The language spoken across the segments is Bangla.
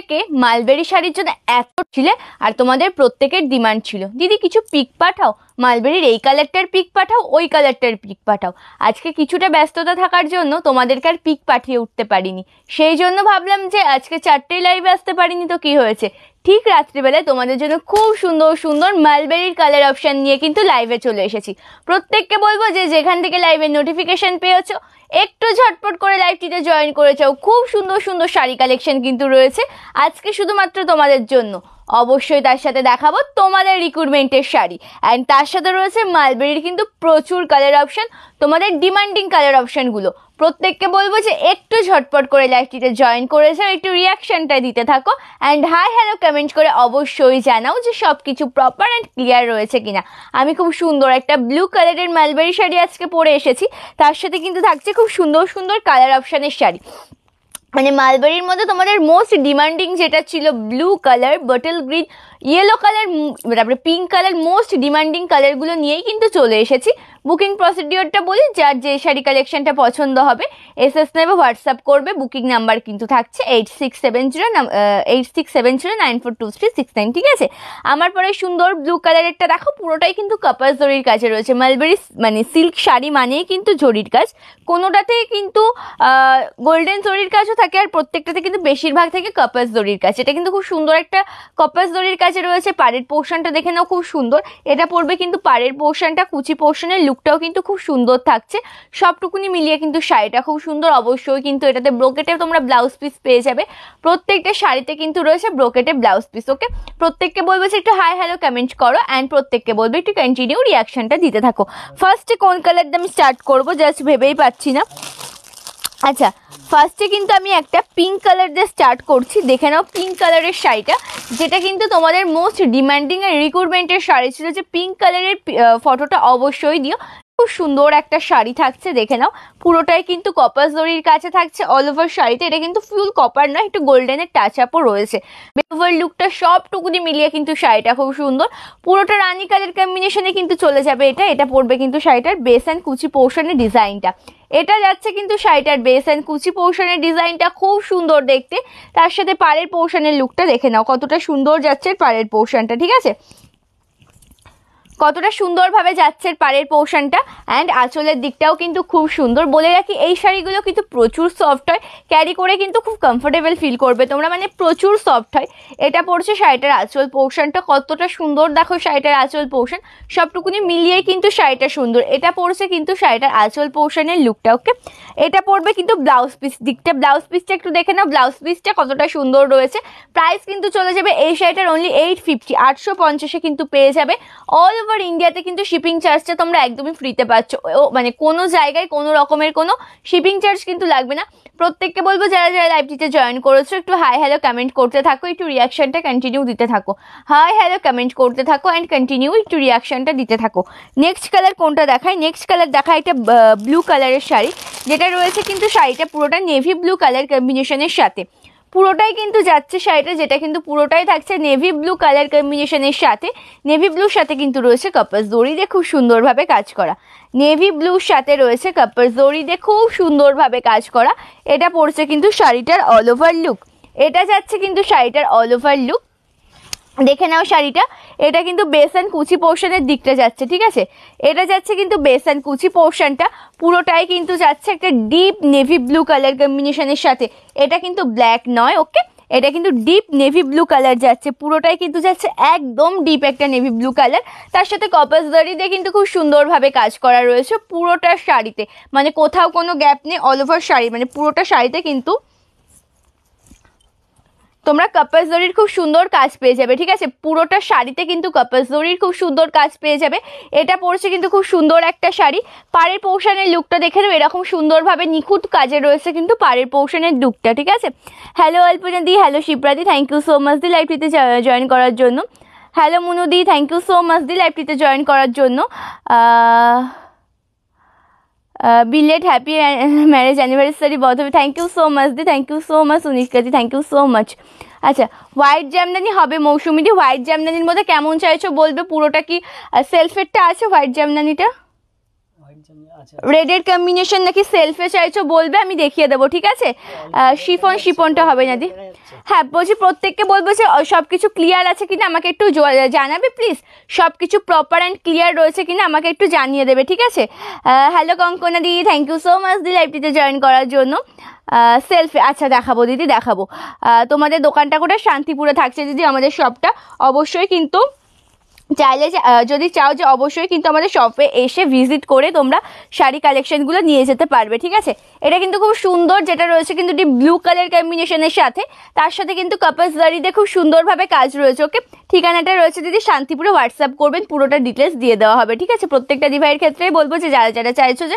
থেকে মালবেরি শাড়ির জন্য এত ছিলে আর তোমাদের প্রত্যেকের ডিমান্ড ছিল দিদি কিছু পিক পাঠাও মালবেরির এই কালারটার পিক পাঠাও ওই কালারটার পিক পাঠাও আজকে কিছুটা ব্যস্ততা থাকার জন্য তোমাদেরকে আর পিক পাঠিয়ে উঠতে পারিনি সেই জন্য ভাবলাম যে আজকে চারটেই লাইভে আসতে পারিনি তো কি হয়েছে ঠিক রাত্রিবেলায় তোমাদের জন্য খুব সুন্দর সুন্দর মালবেরির কালার অপশান নিয়ে কিন্তু লাইভে চলে এসেছি প্রত্যেককে বলবো যে যেখান থেকে লাইভের নোটিফিকেশান পেয়েছো একটু ঝটপট করে লাইভটিতে জয়েন করে খুব সুন্দর সুন্দর শাড়ি কালেকশন কিন্তু রয়েছে আজকে শুধুমাত্র তোমাদের জন্য অবশ্যই তার সাথে দেখাবো তোমাদের রিক্রুটমেন্টের শাড়ি অ্যান্ড তার সাথে রয়েছে মালবেরির কিন্তু প্রচুর কালার অপশান তোমাদের ডিমান্ডিং কালার অপশানগুলো প্রত্যেককে বলবো যে একটু ঝটপট করে লাইভটিতে জয়েন করেছে একটু রিয়াকশানটা দিতে থাকো অ্যান্ড হাই হ্যালো কমেন্ট করে অবশ্যই জানাও যে সব কিছু প্রপার অ্যান্ড ক্লিয়ার রয়েছে কিনা আমি খুব সুন্দর একটা ব্লু কালারের মালবেরি শাড়ি আজকে পরে এসেছি তার সাথে কিন্তু থাকছে খুব সুন্দর সুন্দর কালার অপশানের শাড়ি মানে মালবেরির মধ্যে তোমাদের মোস্ট ডিমান্ডিং যেটা ছিল blue colour bottle green yellow colour তারপরে পিঙ্ক কালার মোস্ট ডিমান্ডিং কালারগুলো নিয়েই কিন্তু চলে এসেছি বুকিং প্রসিডিওরটা বলি যার যে শাড়ি কালেকশনটা পছন্দ হবে এস এস নেবে হোয়াটসঅ্যাপ করবে বুকিং নাম্বার কিন্তু থাকছে eight six seven zero eight six seven zero nine four two three six nine ঠিক আছে আমার পরে সুন্দর ব্লু কালারেরটা দেখো পুরোটাই কিন্তু কাপাস জরির কাছে রয়েছে মালবেরি মানে সিল্ক শাড়ি মানেই কিন্তু জরির কাজ কোনোটাতেই কিন্তু গোল্ডেন জরির কাজও থাকে আর প্রত্যেকটাতে কিন্তু বেশিরভাগ থাকে কপাস জরির কাজ এটা কিন্তু খুব সুন্দর একটা কপাস জরির কাছে রয়েছে পাড়ের পোর্শনটা দেখে নাও খুব সুন্দর এটা পড়বে কিন্তু পাড়ের পোর্শনটা কুচি পোর্শনের লুকটাও কিন্তু খুব সুন্দর থাকছে সবটুকুনি মিলিয়ে কিন্তু শাড়িটা খুব সুন্দর অবশ্যই কিন্তু এটাতে ব্রোকেটে তোমরা ব্লাউজ পিস পেয়ে যাবে প্রত্যেকটা শাড়িতে কিন্তু রয়েছে ব্রোকেটে ব্লাউজ পিস ওকে প্রত্যেককে বলবে যে একটু হাই হ্যালো কমেন্ট করো অ্যান্ড প্রত্যেককে বলবে একটু কন্টিনিউ রিয়াকশনটা দিতে থাকো ফার্স্টে কোন কালার দিয়ে আমি স্টার্ট করবো জাস্ট ভেবেই পাচ্ছি না আচ্ছা ফার্স্টে কিন্তু আমি একটা পিঙ্ক কালার দিয়ে স্টার্ট করছি দেখে নাও পিঙ্ক কালারের শাড়িটা যেটা কিন্তু তোমাদের মোস্ট ডিমান্ডিং আর রিক্রুটমেন্টের শাড়ি ছিল যে পিঙ্ক কালারের ফটোটা অবশ্যই দিও খুব সুন্দর একটা শাড়ি থাকছে দেখে নাও পুরোটাই কিন্তু কপার দড়ির কাছে থাকছে অল ওভার শাড়িতে এটা কিন্তু ফুল কপার নয় একটু গোল্ডেনের টাচ আপও রয়েছে ওভার লুকটা সবটুকুনি মিলিয়ে কিন্তু শাড়িটা খুব সুন্দর পুরোটা রানী কালার কম্বিনেশনে কিন্তু চলে যাবে এটা এটা পড়বে কিন্তু শাড়িটার বেস অ্যান্ড কুচি পোর্শনের ডিজাইনটা এটা যাচ্ছে কিন্তু শাড়িটার বেস অ্যান্ড কুচি পোর্শনের ডিজাইনটা খুব সুন্দর দেখতে তার সাথে পাড়ের পোর্শনের লুকটা দেখে নাও কতটা সুন্দর যাচ্ছে পাড়ের পোর্শনটা ঠিক আছে কতটা সুন্দরভাবে যাচ্ছে পাড়ের পোর্শনটা অ্যান্ড আঁচলের দিকটাও কিন্তু খুব সুন্দর বলে রাখি এই শাড়িগুলো কিন্তু প্রচুর সফট হয় ক্যারি করে কিন্তু খুব কমফোর্টেবল ফিল করবে তোমরা মানে প্রচুর সফট হয় এটা পড়ছে শাড়িটার আঁচল পোর্শনটা কতটা সুন্দর দেখো শাড়িটার আঁচল পোর্শন সবটুকুনি মিলিয়ে কিন্তু শাড়িটা সুন্দর এটা পড়ছে কিন্তু শাড়িটার আঁচল পোর্শনের লুকটা ওকে এটা পড়বে কিন্তু ব্লাউজ পিস দিকটা ব্লাউজ পিসটা একটু দেখে নাও ব্লাউজ পিসটা কতটা সুন্দর রয়েছে প্রাইস কিন্তু চলে যাবে এই শাড়িটার অনলি এইট ফিফটি আটশো পঞ্চাশে কিন্তু পেয়ে যাবে অল ওভার ইন্ডিয়াতে কিন্তু শিপিং চার্জটা তোমরা একদমই ফ্রিতে পাচ্ছ মানে কোনো জায়গায় কোনো রকমের কোনো শিপিং চার্জ কিন্তু লাগবে না প্রত্যেককে বলবো যারা যারা লাইভটিতে জয়েন করেছো একটু হাই হ্যালো কমেন্ট করতে থাকো একটু রিয়াকশনটা কন্টিনিউ দিতে থাকো হাই হ্যালো কমেন্ট করতে থাকো অ্যান্ড কন্টিনিউ একটু রিয়াকশনটা দিতে থাকো নেক্সট কালার কোনটা দেখায় নেক্সট কালার দেখায় একটা ব্লু কালারের শাড়ি যেটা রয়েছে কিন্তু শাড়িটা পুরোটা নেভি ব্লু কালার কম্বিনেশনের সাথে পুরোটাই কিন্তু যাচ্ছে শাড়িটা যেটা কিন্তু পুরোটাই থাকছে নেভি ব্লু কালার কম্বিনেশনের সাথে নেভি ব্লুর সাথে কিন্তু রয়েছে কাপড় জড়ি দিয়ে খুব সুন্দরভাবে কাজ করা নেভি ব্লুর সাথে রয়েছে কাপড় জড়ি দিয়ে খুব সুন্দরভাবে কাজ করা এটা পড়ছে কিন্তু শাড়িটার অল ওভার লুক এটা যাচ্ছে কিন্তু শাড়িটার অল ওভার লুক দেখে নাও শাড়িটা এটা কিন্তু বেসন কুচি পোর্শনের দিকটা যাচ্ছে ঠিক আছে এটা যাচ্ছে কিন্তু বেসন কুচি পোর্শনটা পুরোটাই কিন্তু যাচ্ছে একটা ডিপ নেভি ব্লু কালার কম্বিনেশনের সাথে এটা কিন্তু ব্ল্যাক নয় ওকে এটা কিন্তু ডিপ নেভি ব্লু কালার যাচ্ছে পুরোটাই কিন্তু যাচ্ছে একদম ডিপ একটা নেভি ব্লু কালার তার সাথে কপাস দাড়ি দিয়ে কিন্তু খুব সুন্দরভাবে কাজ করা রয়েছে পুরোটা শাড়িতে মানে কোথাও কোনো গ্যাপ নেই অল ওভার শাড়ি মানে পুরোটা শাড়িতে কিন্তু তোমরা কাপাস দড়ির খুব সুন্দর কাজ পেয়ে যাবে ঠিক আছে পুরোটা শাড়িতে কিন্তু কাপাস দড়ির খুব সুন্দর কাজ পেয়ে যাবে এটা পড়ছে কিন্তু খুব সুন্দর একটা শাড়ি পাড়ের পৌষানের লুকটা দেখে নেবে এরকম সুন্দরভাবে নিখুঁত কাজে রয়েছে কিন্তু পাড়ের পৌষানের লুকটা ঠিক আছে হ্যালো অল্পনাদি হ্যালো শিবরাদি থ্যাংক ইউ সো মাচ দি লাইফটিতে জয়েন করার জন্য হ্যালো মুনুদি থ্যাংক ইউ সো মাচ দি লাইফটিতে জয়েন করার জন্য belated happy marriage anniversary बहुत होगी थैंक यू सो मच दी thank you so much Sunishka ji thank you so much আচ্ছা হোয়াইট জামদানি হবে মৌসুমিটি হোয়াইট জামদানির মধ্যে কেমন চাইছো বলবে পুরোটা কি সেলফেরটা আছে হোয়াইট জামদানিটা রেডের আচ্ছা, আচ্ছা। কম্বিনেশন নাকি সেলফে চাইছো বলবে আমি দেখিয়ে দেবো ঠিক আছে শিফন শিফনটা হবে না দি হ্যাঁ বলছি প্রত্যেককে বলবো যে সব কিছু ক্লিয়ার আছে কিনা আমাকে একটু জানাবে প্লিজ সব কিছু প্রপার অ্যান্ড ক্লিয়ার রয়েছে কিনা আমাকে একটু জানিয়ে দেবে ঠিক আছে হ্যালো কঙ্কনা দিদি থ্যাংক ইউ সো মাচ দি লাইফটিতে জয়েন করার জন্য সেলফে আচ্ছা দেখাবো দিদি দেখাবো তোমাদের দোকানটা কোটা শান্তিপুরে থাকছে দিদি আমাদের শপটা অবশ্যই কিন্তু চাইলে যদি চাও যে অবশ্যই কিন্তু আমাদের শপে এসে ভিজিট করে তোমরা শাড়ি কালেকশনগুলো নিয়ে যেতে পারবে ঠিক আছে এটা কিন্তু খুব সুন্দর যেটা রয়েছে কিন্তু ডিপ ব্লু কালার কম্বিনেশনের সাথে তার সাথে কিন্তু কাপাস খুব সুন্দরভাবে কাজ রয়েছে ওকে ঠিকানাটা রয়েছে দিদি শান্তিপুরে হোয়াটসঅ্যাপ করবেন পুরোটা ডিটেলস দিয়ে দেওয়া হবে ঠিক আছে প্রত্যেকটা ডিভাইয়ের ক্ষেত্রে বলবো যে যারা যারা চাইছো যে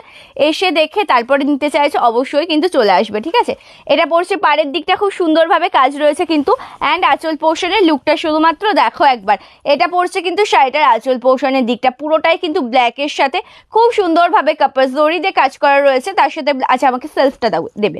এসে দেখে তারপরে নিতে চাইছো অবশ্যই কিন্তু চলে আসবে ঠিক আছে এটা পড়ছে পাড়ের দিকটা খুব সুন্দরভাবে কাজ রয়েছে কিন্তু অ্যান্ড আচল পোর্শনের লুকটা শুধুমাত্র দেখো একবার এটা পড়ছে কিন্তু শাড়িটার আচল পোর্শনের দিকটা পুরোটাই কিন্তু ব্ল্যাকের সাথে খুব সুন্দরভাবে কাপড় জড়ি দিয়ে কাজ করা রয়েছে তার সাথে আচ্ছা আমাকে সেলফটা দেবে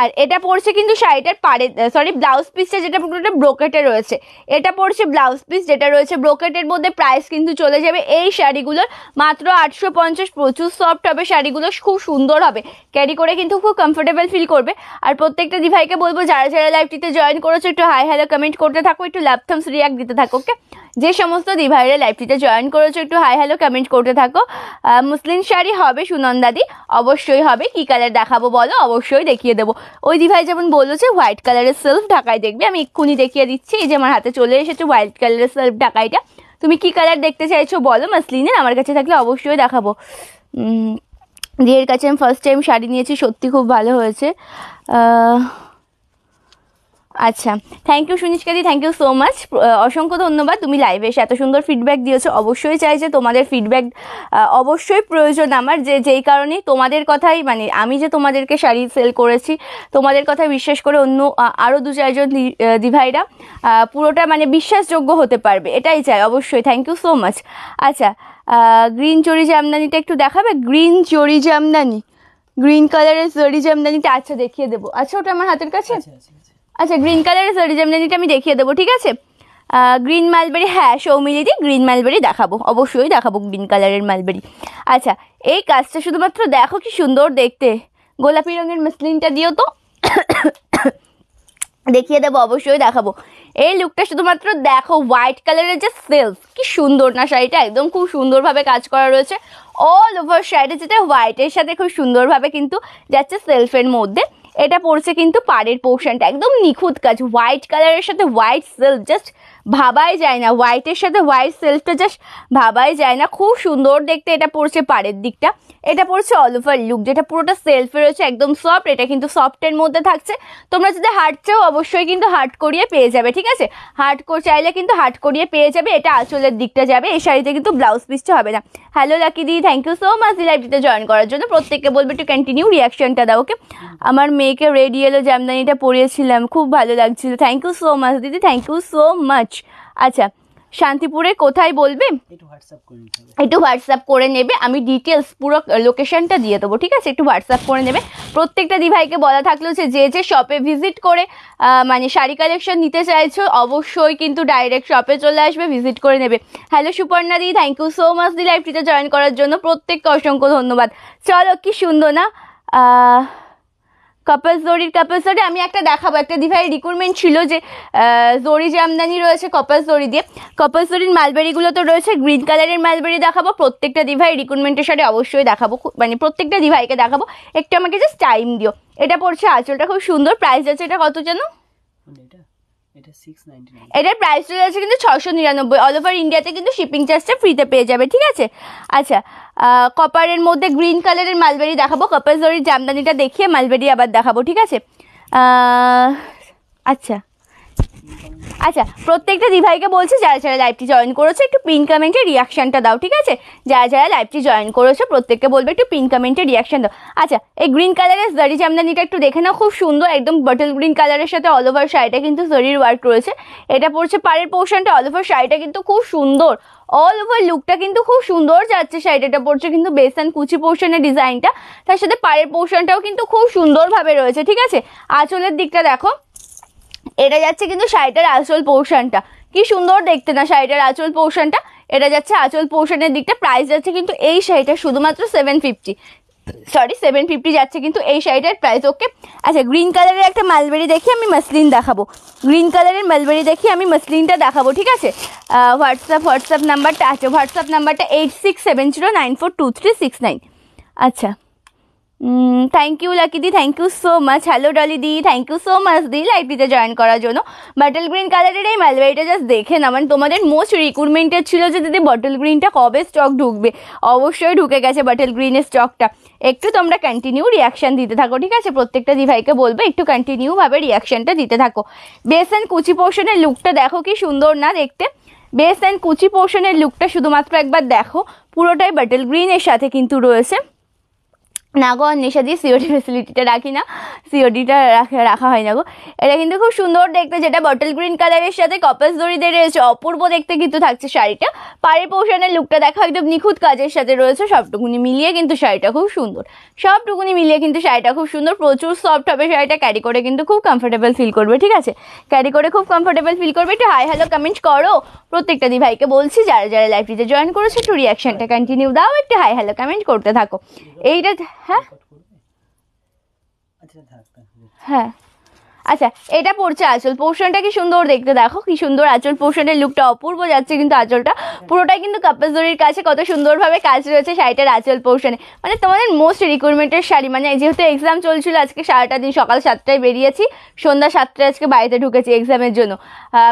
আর এটা পড়ছে কিন্তু শাড়িটার পাড়ে সরি ব্লাউজ পিসটা যেটা পুরোটা ব্রোকেটে রয়েছে এটা পড়ছে ব্লাউজ পিস যেটা রয়েছে ব্রোকেটের মধ্যে প্রাইস কিন্তু চলে যাবে এই শাড়িগুলোর মাত্র আটশো পঞ্চাশ প্রচুর সফট হবে শাড়িগুলো খুব সুন্দর হবে ক্যারি করে কিন্তু খুব কমফোর্টেবল ফিল করবে আর প্রত্যেকটা দিভাইকে বলবো যারা যারা লাইভটিতে জয়েন করেছো একটু হাই হ্যালো কমেন্ট করতে থাকো একটু ল্যাপথমস রিয়াক্ট দিতে থাকো ওকে যে সমস্ত দিভাইরা লাইভটিতে জয়েন করেছো একটু হাই হ্যালো কমেন্ট করতে থাকো মুসলিম শাড়ি হবে সুনন্দাদি অবশ্যই হবে কি কালার দেখাবো বলো অবশ্যই দেখিয়ে দেবো ওই দিভাই যেমন বললো যে হোয়াইট কালারের সেলফ ঢাকায় দেখবে আমি এক্ষুনি দেখিয়ে দিচ্ছি এই যে আমার হাতে চলে এসেছে হোয়াইট কালারের সেলফ ঢাকাইটা তুমি কি কালার দেখতে চাইছো বলো মাসলিনের আমার কাছে থাকলে অবশ্যই দেখাবো দিয়ের কাছে আমি ফার্স্ট টাইম শাড়ি নিয়েছি সত্যি খুব ভালো হয়েছে আচ্ছা থ্যাংক ইউ সুনিষ্কাদি থ্যাংক ইউ সো মাচ অসংখ্য ধন্যবাদ তুমি লাইভে এসে এত সুন্দর ফিডব্যাক দিয়েছো অবশ্যই চাই যে তোমাদের ফিডব্যাক অবশ্যই প্রয়োজন আমার যে যেই কারণে তোমাদের কথাই মানে আমি যে তোমাদেরকে শাড়ি সেল করেছি তোমাদের কথা বিশ্বাস করে অন্য আরও দু চারজন দিভাইরা পুরোটা মানে বিশ্বাসযোগ্য হতে পারবে এটাই চাই অবশ্যই থ্যাংক ইউ সো মাচ আচ্ছা গ্রিন চরি জামদানিটা একটু দেখাবে গ্রিন চরি জামদানি গ্রিন কালারের চরি জামদানিটা আচ্ছা দেখিয়ে দেবো আচ্ছা ওটা আমার হাতের কাছে আচ্ছা, আচ্ছা। আচ্ছা গ্রিন কালারের সরিজামদানিটা আমি দেখিয়ে দেবো ঠিক আছে গ্রিন মালবেরি হ্যাঁ দিয়ে গ্রিন মালবেরি দেখাবো অবশ্যই দেখাবো গ্রিন কালারের মালবেরি আচ্ছা এই কাজটা শুধুমাত্র দেখো কি সুন্দর দেখতে গোলাপি রঙের মেসলিনটা দিও তো দেখিয়ে দেবো অবশ্যই দেখাবো এই লুকটা শুধুমাত্র দেখো হোয়াইট কালারের যে সেলফ কি সুন্দর না শাড়িটা একদম খুব সুন্দরভাবে কাজ করা রয়েছে অল ওভার শাড়িটা যেটা হোয়াইটের সাথে খুব সুন্দরভাবে কিন্তু যাচ্ছে সেলফের মধ্যে এটা পড়ছে কিন্তু পাড়ের পোর্শনটা একদম নিখুঁত কাজ হোয়াইট কালারের সাথে হোয়াইট সিল্ক জাস্ট ভাবাই যায় না হোয়াইটের সাথে হোয়াইট সেলফটা জাস্ট ভাবাই যায় না খুব সুন্দর দেখতে এটা পড়ছে পাড়ের দিকটা এটা পড়ছে অল ওভার লুক যেটা পুরোটা সেলফে রয়েছে একদম সফট এটা কিন্তু সফটের মধ্যে থাকছে তোমরা যদি হার্ট চাও অবশ্যই কিন্তু হার্ট করিয়ে পেয়ে যাবে ঠিক আছে হার্ট চাইলে কিন্তু হার্ট করিয়ে পেয়ে যাবে এটা আঁচলের দিকটা যাবে এই শাড়িতে কিন্তু ব্লাউজ পিসটা হবে না হ্যালো লাকি দিদি থ্যাংক ইউ সো মাচ লাইব্রেরিতে জয়েন করার জন্য প্রত্যেককে বলবে একটু কন্টিনিউ রিয়াকশনটা দাও ওকে আমার মেয়েকে রেড জামদানিটা পরিয়েছিলাম খুব ভালো লাগছিল থ্যাংক ইউ সো মাচ দিদি থ্যাংক ইউ সো মাচ আচ্ছা শান্তিপুরে কোথায় বলবে একটু হোয়াটসঅ্যাপ করে নেবে আমি ডিটেলস পুরো লোকেশনটা দিয়ে দেবো ঠিক আছে একটু হোয়াটসঅ্যাপ করে নেবে প্রত্যেকটা দিভাইকে বলা থাকলো যে যে যে শপে ভিজিট করে মানে শাড়ি কালেকশন নিতে চাইছো অবশ্যই কিন্তু ডাইরেক্ট শপে চলে আসবে ভিজিট করে নেবে হ্যালো সুপর্ণা দি থ্যাংক ইউ সো মাচ দি লাইভটিতে জয়েন করার জন্য প্রত্যেককে অসংখ্য ধন্যবাদ চলো কি সুন্দর না কপাল জরির কপাল জরি আমি একটা দেখাবো একটা দিভাই রিকোয়ারমেন্ট ছিল যে জরি আমদানি রয়েছে কপাল জরি দিয়ে কপাল জরির মালবেরিগুলো তো রয়েছে গ্রিন কালারের মালবেরি দেখাবো প্রত্যেকটা ডিভাই রিকোয়ারমেন্টের সাথে অবশ্যই দেখাবো মানে প্রত্যেকটা দিভাইকে দেখাবো একটু আমাকে জাস্ট টাইম দিও এটা পড়ছে আঁচলটা খুব সুন্দর প্রাইস আছে এটা কত যেন এটা এটার প্রাইস চলে আছে কিন্তু ছশো নিরানব্বই অল ওভার ইন্ডিয়াতে কিন্তু শিপিং চার্জটা ফ্রিতে পেয়ে যাবে ঠিক আছে আচ্ছা কপারের মধ্যে গ্রিন কালারের মালবেরি দেখাবো কপার জরির জামদানিটা দেখিয়ে মালবেরি আবার দেখাবো ঠিক আছে আচ্ছা আচ্ছা প্রত্যেকটা দিভাইকে বলছি যারা যারা লাইভটি জয়েন করেছো একটু পিন কমেন্টে রিয়াকশানটা দাও ঠিক আছে যারা যারা লাইভটি জয়েন করেছো প্রত্যেককে বলবে একটু পিন কমেন্টে রিয়াকশান দাও আচ্ছা এই গ্রিন কালারের জারি জামদানিটা একটু দেখে নাও খুব সুন্দর একদম বটল গ্রিন কালারের সাথে অল ওভার শাড়িটা কিন্তু জরির ওয়ার্ক রয়েছে এটা পড়ছে পাড়ের পোর্শনটা অল ওভার শাড়িটা কিন্তু খুব সুন্দর অল ওভার লুকটা কিন্তু খুব সুন্দর যাচ্ছে শাড়িটা পড়ছে কিন্তু বেসান কুচি পোর্শনের ডিজাইনটা তার সাথে পায়ের পোর্শনটাও কিন্তু খুব সুন্দরভাবে রয়েছে ঠিক আছে আঁচলের দিকটা দেখো এটা যাচ্ছে কিন্তু শাড়িটার আচল পোর্শনটা কি সুন্দর দেখতে না শাড়িটার আচল পোর্শনটা এটা যাচ্ছে আচল পোর্শনের দিকটা প্রাইস যাচ্ছে কিন্তু এই শাড়িটা শুধুমাত্র seven fifty sorry seven fifty যাচ্ছে কিন্তু এই শাড়িটার প্রাইস ওকে আচ্ছা গ্রিন কালারের একটা মালবেরি দেখি আমি মাসলিন দেখাবো গ্রিন কালারের মালবেরি দেখি আমি মাসলিনটা দেখাবো ঠিক আছে হোয়াটসঅ্যাপ হোয়াটসঅ্যাপ নাম্বারটা আছে হোয়াটসঅ্যাপ নাম্বারটা eight six seven zero nine four two three six nine আচ্ছা থ্যাংক ইউ লাকিদি thank you so much hello ডলিদি থ্যাংক ইউ সো মাচ দি লাইব্রেরিতে জয়েন করার জন্য বাটল গ্রিন কালারের এই মালবাড়িটা জাস্ট দেখে না মানে তোমাদের মোস্ট রিক্রুটমেন্টের ছিল যে দিদি বটল গ্রিনটা কবে স্টক ঢুকবে অবশ্যই ঢুকে গেছে বাটল গ্রিনের স্টকটা একটু তোমরা কন্টিনিউ রিয়াকশান দিতে থাকো ঠিক আছে প্রত্যেকটা দিভাইকে বলবে একটু কন্টিনিউভাবে রিয়াকশানটা দিতে থাকো বেস অ্যান্ড কুচি পোর্শনের লুকটা দেখো কি সুন্দর না দেখতে বেস অ্যান্ড কুচি পোর্শনের লুকটা শুধুমাত্র একবার দেখো পুরোটাই বাটল গ্রিনের সাথে কিন্তু রয়েছে না গো নেশা দিয়ে সিওডি ফেসিলিটিটা রাখি না সিওডিটা রাখা রাখা হয় না গো এটা কিন্তু খুব সুন্দর দেখতে যেটা বটল গ্রিন কালারের সাথে কপাস দড়ি দিয়ে রয়েছে অপূর্ব দেখতে কিন্তু থাকছে শাড়িটা পাড়ের পোষণের লুকটা দেখা একদম নিখুঁত কাজের সাথে রয়েছে সবটুকুনি মিলিয়ে কিন্তু শাড়িটা খুব সুন্দর সবটুকুনি মিলিয়ে কিন্তু শাড়িটা খুব সুন্দর প্রচুর সফট হবে শাড়িটা ক্যারি করে কিন্তু খুব কমফোর্টেবল ফিল করবে ঠিক আছে ক্যারি করে খুব কমফোর্টেবল ফিল করবে একটু হাই হ্যালো কমেন্ট করো প্রত্যেকটা দিভাইকে বলছি যারা যারা লাইফটিতে জয়েন করেছে একটু রিয়াকশনটা কন্টিনিউ দাও একটু হাই হ্যালো কমেন্ট করতে থাকো এইটা হ্যাঁ আচ্ছা, হ্যাঁ আচ্ছা এটা পড়ছে আঁচল পোর্শনটা কি সুন্দর দেখতে দেখো কি সুন্দর আঁচল পোর্শনের লুকটা অপূর্ব যাচ্ছে কিন্তু আঁচলটা পুরোটাই কিন্তু কাপাস দড়ির কাছে কত সুন্দরভাবে কাজ রয়েছে শাড়িটার আঁচল পোর্শনে মানে তোমাদের মোস্ট রিকোয়ারমেন্টের শাড়ি মানে যেহেতু এক্সাম চলছিল আজকে সারাটা দিন সকাল সাতটায় বেরিয়েছি সন্ধ্যা সাতটায় আজকে বাড়িতে ঢুকেছি এক্সামের জন্য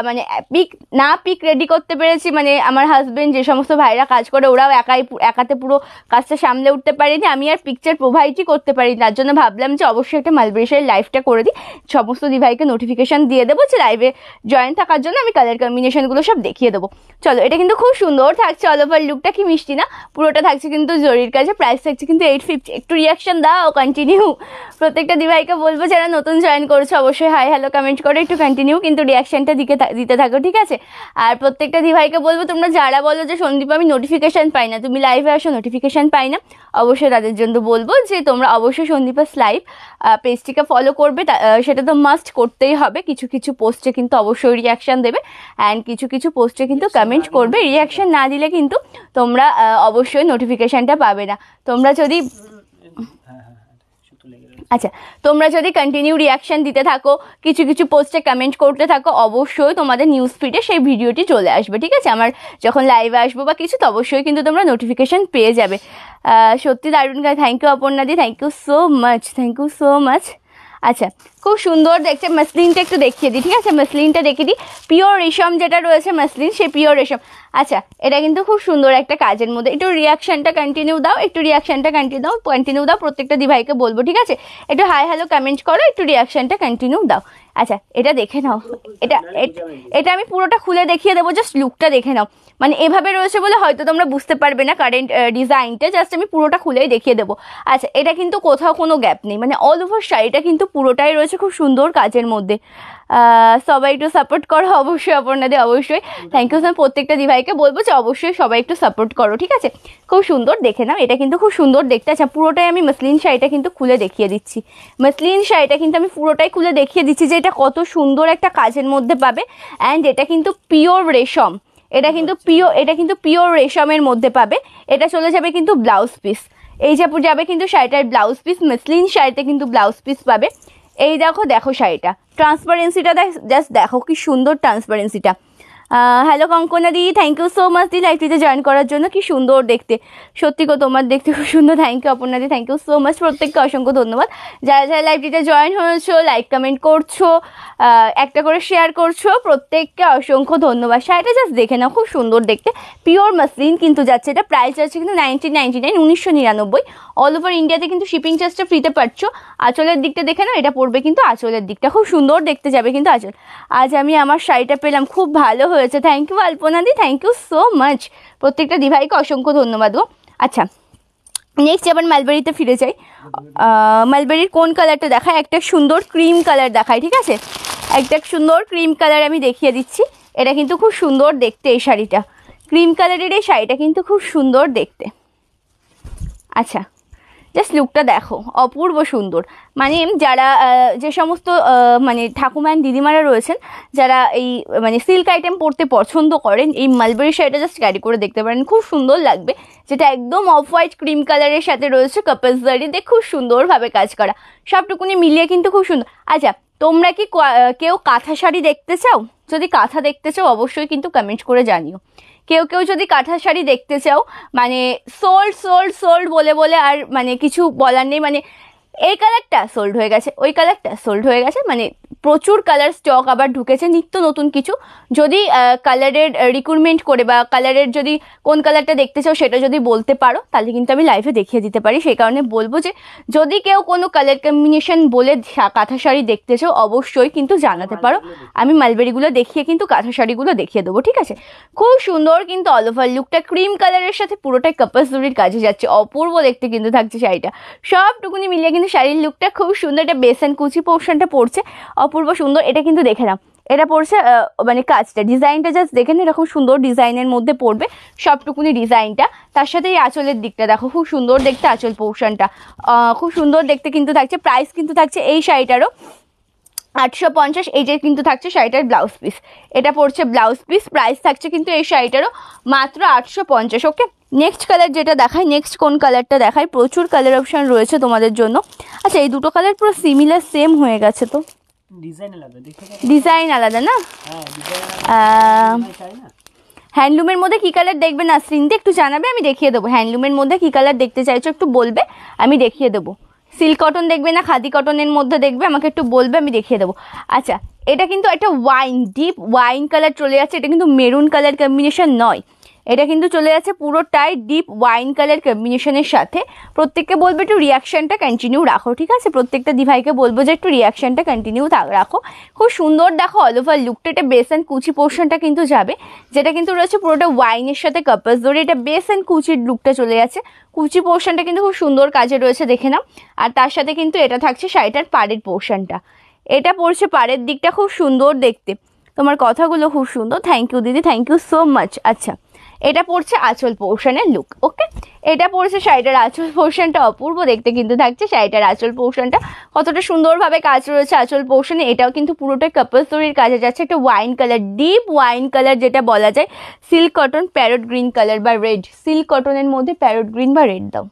মানে পিক না পিক রেডি করতে পেরেছি মানে আমার হাজব্যান্ড যে সমস্ত ভাইরা কাজ করে ওরাও একাই একাতে পুরো কাজটা সামলে উঠতে পারেনি আমি আর পিকচার প্রোভাইডই করতে পারি তার জন্য ভাবলাম যে অবশ্যই একটা মালবেশের লাইফটা করে দিই সমস্ত সরস্বতী ভাইকে নোটিফিকেশান দিয়ে দেবো যে লাইভে জয়েন থাকার জন্য আমি কালার কম্বিনেশনগুলো সব দেখিয়ে দেবো চলো এটা কিন্তু খুব সুন্দর থাকছে অল ওভার লুকটা কি মিষ্টি না পুরোটা থাকছে কিন্তু জরির কাছে প্রাইস থাকছে কিন্তু এইট ফিফটি একটু রিয়াকশান দাও কন্টিনিউ প্রত্যেকটা দিভাইকে বলবো যারা নতুন জয়েন করছো অবশ্যই হাই হ্যালো কমেন্ট করে একটু কন্টিনিউ কিন্তু রিয়াকশানটা দিকে দিতে থাকো ঠিক আছে আর প্রত্যেকটা দিভাইকে বলবো তোমরা যারা বলো যে সন্দীপ আমি নোটিফিকেশান পাই না তুমি লাইভে আসো নোটিফিকেশান পাই না অবশ্যই তাদের জন্য বলবো যে তোমরা অবশ্যই সন্দীপাস লাইভ পেজটিকে ফলো করবে সেটা তো মাস্ট মাস্ট করতেই হবে কিছু কিছু পোস্টে কিন্তু অবশ্যই রিয়াকশান দেবে অ্যান্ড কিছু কিছু পোস্টে কিন্তু কমেন্ট করবে রিয়াকশান না দিলে কিন্তু তোমরা অবশ্যই নোটিফিকেশানটা পাবে না তোমরা যদি আচ্ছা তোমরা যদি কন্টিনিউ রিয়াকশান দিতে থাকো কিছু কিছু পোস্টে কমেন্ট করতে থাকো অবশ্যই তোমাদের নিউজ ফিডে সেই ভিডিওটি চলে আসবে ঠিক আছে আমার যখন লাইভে আসবো বা কিছু তো অবশ্যই কিন্তু তোমরা নোটিফিকেশান পেয়ে যাবে সত্যি দারুণ গায়ে থ্যাংক ইউ অপর্ণাদি thank you so much thank you so much আচ্ছা খুব সুন্দর দেখছে মাসলিনটা একটু দেখিয়ে দিই ঠিক আছে মাসলিনটা দেখিয়ে দিই পিওর রেশম যেটা রয়েছে মাসলিন সে পিওর রেশম আচ্ছা এটা কিন্তু খুব সুন্দর একটা কাজের মধ্যে একটু রিয়াকশানটা কন্টিনিউ দাও একটু রিয়াকশানটা কন্টিনিউ দাও কন্টিনিউ দাও প্রত্যেকটা দিভাইকে বলবো ঠিক আছে একটু হাই হ্যালো কমেন্ট করো একটু রিয়াকশানটা কন্টিনিউ দাও আচ্ছা এটা দেখে নাও এটা এটা আমি পুরোটা খুলে দেখিয়ে দেবো জাস্ট লুকটা দেখে নাও মানে এভাবে রয়েছে বলে হয়তো তোমরা বুঝতে পারবে না কারেন্ট ডিজাইনটা জাস্ট আমি পুরোটা খুলেই দেখিয়ে দেবো আচ্ছা এটা কিন্তু কোথাও কোনো গ্যাপ নেই মানে অল ওভার শাড়িটা কিন্তু পুরোটাই রয়েছে খুব সুন্দর কাজের মধ্যে সবাই একটু সাপোর্ট করো অবশ্যই আপনাদের অবশ্যই থ্যাংক ইউ স্যার প্রত্যেকটা দিভাইকে বলবো যে অবশ্যই সবাই একটু সাপোর্ট করো ঠিক আছে খুব সুন্দর দেখে নাও এটা কিন্তু খুব সুন্দর দেখতে আচ্ছা পুরোটাই আমি মসলিন শাড়িটা কিন্তু খুলে দেখিয়ে দিচ্ছি মসলিন শাড়িটা কিন্তু আমি পুরোটাই খুলে দেখিয়ে দিচ্ছি যে এটা কত সুন্দর একটা কাজের মধ্যে পাবে অ্যান্ড এটা কিন্তু পিওর রেশম এটা কিন্তু পিওর আচ্ছা। এটা কিন্তু পিওর রেশমের মধ্যে পাবে এটা চলে যাবে কিন্তু ব্লাউজ পিস এই যে যাবে কিন্তু শাড়িটার ব্লাউজ পিস মেসলিন শাড়িতে কিন্তু ব্লাউজ পিস পাবে এই দেখো দেখো শাড়িটা ট্রান্সপারেন্সিটা দেখ জাস্ট দেখো কি সুন্দর ট্রান্সপারেন্সিটা হ্যালো কঙ্কনাদি থ্যাংক ইউ সো মাচ দি লাইফটিতে জয়েন করার জন্য কি সুন্দর দেখতে সত্যি কো তোমার দেখতে খুব সুন্দর থ্যাংক ইউ দি থ্যাংক ইউ সো মাচ প্রত্যেককে অসংখ্য ধন্যবাদ যারা যারা লাইফটিতে জয়েন হয়েছো লাইক কমেন্ট করছো একটা করে শেয়ার করছো প্রত্যেককে অসংখ্য ধন্যবাদ শাড়িটা জাস্ট দেখে নাও খুব সুন্দর দেখতে পিওর মাসলিন কিন্তু যাচ্ছে এটা প্রাইস যাচ্ছে কিন্তু নাইনটিন নাইনটি নাইন উনিশশো নিরানব্বই অল ওভার ইন্ডিয়াতে কিন্তু শিপিং চার্জটা ফ্রিতে পারছো আঁচলের দিকটা দেখে নাও এটা পড়বে কিন্তু আঁচলের দিকটা খুব সুন্দর দেখতে যাবে কিন্তু আঁচল আজ আমি আমার শাড়িটা পেলাম খুব ভালো হয়েছে থ্যাংক ইউ আলপনাদি থ্যাংক ইউ সো মাচ প্রত্যেকটা দিভাইকে অসংখ্য ধন্যবাদ গো আচ্ছা নেক্সট আবার মালবেরিতে ফিরে যাই মালবেরির কোন কালারটা দেখায় একটা সুন্দর ক্রিম কালার দেখায় ঠিক আছে একটা সুন্দর ক্রিম কালার আমি দেখিয়ে দিচ্ছি এটা কিন্তু খুব সুন্দর দেখতে এই শাড়িটা ক্রিম কালারের এই শাড়িটা কিন্তু খুব সুন্দর দেখতে আচ্ছা জাস্ট লুকটা দেখো অপূর্ব সুন্দর মানে যারা যে সমস্ত মানে ঠাকুমা দিদিমারা রয়েছেন যারা এই মানে সিল্ক আইটেম পরতে পছন্দ করেন এই মালবেরি শাড়িটা জাস্ট ক্যারি করে দেখতে পারেন খুব সুন্দর লাগবে যেটা একদম অফ হোয়াইট ক্রিম কালারের সাথে রয়েছে কাপালসারি দিয়ে খুব সুন্দরভাবে কাজ করা সবটুকুনি মিলিয়ে কিন্তু খুব সুন্দর আচ্ছা তোমরা কি কেউ কাঁথা শাড়ি দেখতে চাও যদি কাঁথা দেখতে চাও অবশ্যই কিন্তু কমেন্ট করে জানিও কেউ কেউ যদি কাঁথা শাড়ি দেখতে চাও মানে সোল্ড সোল্ড সোল্ড বলে বলে আর মানে কিছু বলার নেই মানে এই কালারটা সোল্ড হয়ে গেছে ওই কালারটা সোল্ড হয়ে গেছে মানে প্রচুর কালার স্টক আবার ঢুকেছে নিত্য নতুন কিছু যদি কালারের রিক্রুটমেন্ট করে বা কালারের যদি কোন কালারটা দেখতে চাও সেটা যদি বলতে পারো তাহলে কিন্তু আমি লাইভে দেখিয়ে দিতে পারি সেই কারণে বলবো যে যদি কেউ কোনো কালার কম্বিনেশন বলে কাঁথা শাড়ি দেখতে চাও অবশ্যই কিন্তু জানাতে পারো আমি মালবেরিগুলো দেখিয়ে কিন্তু কাঁথা শাড়িগুলো দেখিয়ে দেবো ঠিক আছে খুব সুন্দর কিন্তু অল ওভার লুকটা ক্রিম কালারের সাথে পুরোটাই কাপাসুরির কাজে যাচ্ছে অপূর্ব দেখতে কিন্তু থাকছে শাড়িটা সবটুকুনি মিলিয়ে কিন্তু কিন্তু শাড়ির লুকটা খুব সুন্দর এটা বেসন কুচি পোর্শনটা পড়ছে অপূর্ব সুন্দর এটা কিন্তু দেখে নাও এটা পড়ছে মানে কাজটা ডিজাইনটা জাস্ট দেখেন এরকম সুন্দর ডিজাইনের মধ্যে পড়বে সবটুকুনি ডিজাইনটা তার সাথে এই আঁচলের দিকটা দেখো খুব সুন্দর দেখতে আঁচল পোর্শনটা খুব সুন্দর দেখতে কিন্তু থাকছে প্রাইস কিন্তু থাকছে এই শাড়িটারও আটশো পঞ্চাশ এই যে কিন্তু থাকছে শাড়িটার ব্লাউজ পিস এটা পড়ছে ব্লাউজ পিস প্রাইস থাকছে কিন্তু এই শাড়িটারও মাত্র আটশো পঞ্চাশ ওকে নেক্সট কালার যেটা দেখায় নেক্সট কোন কালারটা দেখায় প্রচুর কালার অপশান রয়েছে তোমাদের জন্য আচ্ছা এই দুটো কালার পুরো সিমিলার সেম হয়ে গেছে তো ডিজাইন আলাদা না হ্যান্ডলুমের মধ্যে কী কালার দেখবে না সিনতে একটু জানাবে আমি দেখিয়ে দেবো হ্যান্ডলুমের মধ্যে কী কালার দেখতে চাইছো একটু বলবে আমি দেখিয়ে দেবো সিল্ক কটন দেখবে না খাদি কটনের মধ্যে দেখবে আমাকে একটু বলবে আমি দেখিয়ে দেবো আচ্ছা এটা কিন্তু একটা ওয়াইন ডিপ ওয়াইন কালার চলে যাচ্ছে এটা কিন্তু মেরুন কালার কম্বিনেশন নয় এটা কিন্তু চলে যাচ্ছে পুরোটাই ডিপ ওয়াইন কালার কম্বিনেশনের সাথে প্রত্যেককে বলবো একটু রিয়াকশানটা কন্টিনিউ রাখো ঠিক আছে প্রত্যেকটা দিভাইকে বলবো যে একটু রিয়াকশানটা কন্টিনিউ রাখো খুব সুন্দর দেখো অল ওভার লুকটা এটা বেস অ্যান্ড কুচি পোর্শনটা কিন্তু যাবে যেটা কিন্তু রয়েছে পুরোটা ওয়াইনের সাথে কাপাস ধরে এটা বেস অ্যান্ড কুচির লুকটা চলে যাচ্ছে কুচি পোর্শনটা কিন্তু খুব সুন্দর কাজে রয়েছে দেখে নাও আর তার সাথে কিন্তু এটা থাকছে শাড়িটার পাড়ের পোর্শনটা এটা পড়ছে পাড়ের দিকটা খুব সুন্দর দেখতে তোমার কথাগুলো খুব সুন্দর থ্যাংক ইউ দিদি থ্যাংক ইউ সো মাচ আচ্ছা এটা পড়ছে আচল পোর্শনের লুক ওকে এটা পড়ছে শাড়িটার আচল পোর্শনটা অপূর্ব দেখতে কিন্তু থাকছে শাড়িটার আচল পোর্শনটা কতটা সুন্দরভাবে কাজ রয়েছে আচল পোর্শনে এটাও কিন্তু পুরোটাই তৈরির কাজে যাচ্ছে একটা wine colour deep wine colour যেটা বলা যায় silk cotton parrot green colour বা রেড সিল্ক কটনের মধ্যে প্যারট গ্রিন বা রেড দাও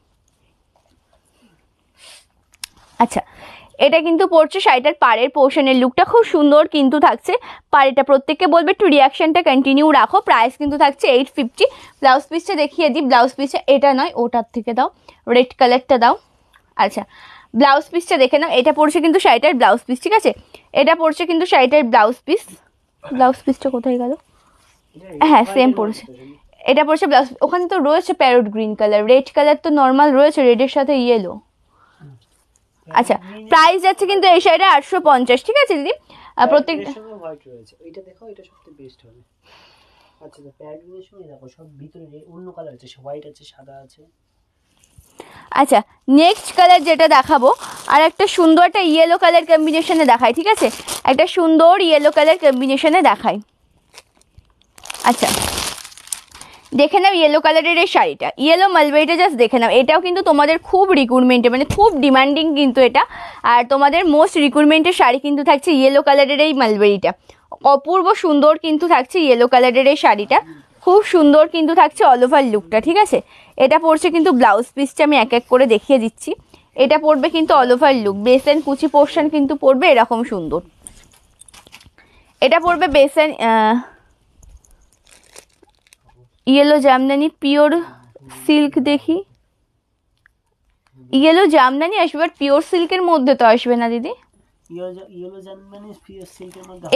আচ্ছা এটা কিন্তু পড়ছে শাড়িটার পাড়ের পোর্শনের লুকটা খুব সুন্দর কিন্তু থাকছে পাড়েটা প্রত্যেককে বলবে একটু রিয়াকশনটা কন্টিনিউ রাখো প্রাইস কিন্তু থাকছে এইট ফিফটি ব্লাউজ পিসটা দেখিয়ে দিই ব্লাউজ পিসটা এটা নয় ওটার থেকে দাও রেড কালারটা দাও আচ্ছা ব্লাউজ পিসটা দেখে নাও এটা পড়ছে কিন্তু শাড়িটার ব্লাউজ পিস ঠিক আছে এটা পড়ছে কিন্তু শাড়িটার ব্লাউজ পিস ব্লাউজ পিসটা কোথায় গেল হ্যাঁ সেম পড়ছে এটা পড়ছে ব্লাউজ ওখানে তো রয়েছে parrot green colour red colour তো নর্মাল রয়েছে রেডের সাথে ইয়েলো হ্যাঁ, আচ্ছা প্রাইস যাচ্ছে কিন্তু এই শাড়িটা আটশো পঞ্চাশ ঠিক আছে দিদি হ্যাঁ, প্রত্যেকটা আচ্ছা আচ্ছা নেক্সট কালার যেটা দেখাবো আর একটা সুন্দর একটা ইয়েলো কালার কম্বিনেশনে দেখায় ঠিক আছে একটা সুন্দর ইয়েলো কালার কম্বিনেশনে দেখায় আচ্ছা দেখে নাও ইয়েলো কালারের এই শাড়িটা ইয়েলো মালবেরিটা জাস্ট দেখে নাও এটাও কিন্তু তোমাদের খুব রিক্রুটমেন্টে মানে খুব ডিমান্ডিং কিন্তু এটা আর তোমাদের মোস্ট রিক্রুটমেন্টের শাড়ি কিন্তু থাকছে ইয়েলো কালারের এই মালবেরিটা অপূর্ব সুন্দর কিন্তু থাকছে ইয়েলো কালারের এই শাড়িটা খুব সুন্দর কিন্তু থাকছে অল ওভার লুকটা ঠিক আছে এটা পড়ছে কিন্তু ব্লাউজ পিসটা আমি এক এক করে দেখিয়ে দিচ্ছি এটা পড়বে কিন্তু অল ওভার লুক বেসেন কুচি পোর্শন কিন্তু পড়বে এরকম সুন্দর এটা পড়বে বেসেন ইয়েলো জামদানি পিওর সিল্ক দেখি ইয়েলো জামদানি আসবে বাট পিওর সিল্কের মধ্যে তো আসবে না দিদি